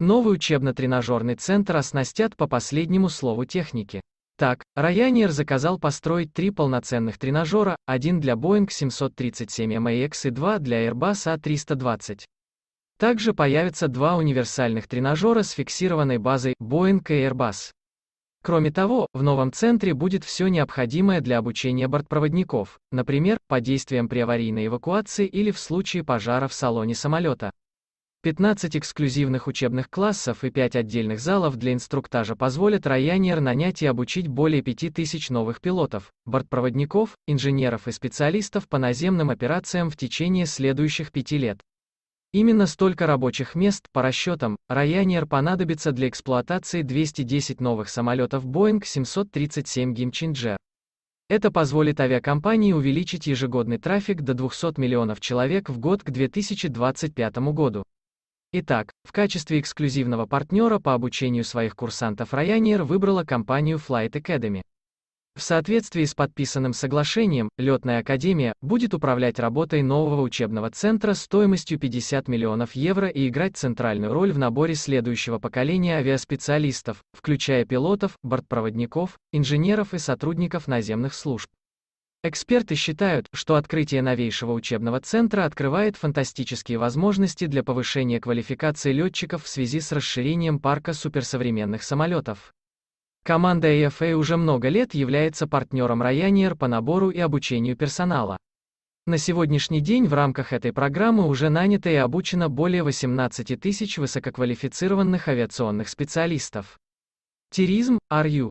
Новый учебно-тренажерный центр оснастят по последнему слову техники. Так, Ryanair заказал построить три полноценных тренажера, один для Boeing 737 MAX и два для Airbus A320. А Также появятся два универсальных тренажера с фиксированной базой Boeing и Airbus. Кроме того, в новом центре будет все необходимое для обучения бортпроводников, например, по действиям при аварийной эвакуации или в случае пожара в салоне самолета. 15 эксклюзивных учебных классов и 5 отдельных залов для инструктажа позволят Ryanair нанять и обучить более 5000 новых пилотов, бортпроводников, инженеров и специалистов по наземным операциям в течение следующих 5 лет. Именно столько рабочих мест, по расчетам, Ryanair понадобится для эксплуатации 210 новых самолетов Boeing 737 Гимчинджер. Это позволит авиакомпании увеличить ежегодный трафик до 200 миллионов человек в год к 2025 году. Итак, в качестве эксклюзивного партнера по обучению своих курсантов Ryanair выбрала компанию Flight Academy. В соответствии с подписанным соглашением, летная академия будет управлять работой нового учебного центра стоимостью 50 миллионов евро и играть центральную роль в наборе следующего поколения авиаспециалистов, включая пилотов, бортпроводников, инженеров и сотрудников наземных служб. Эксперты считают, что открытие новейшего учебного центра открывает фантастические возможности для повышения квалификации летчиков в связи с расширением парка суперсовременных самолетов. Команда AFA уже много лет является партнером Ryanair по набору и обучению персонала. На сегодняшний день в рамках этой программы уже нанято и обучено более 18 тысяч высококвалифицированных авиационных специалистов. Теризм, Арью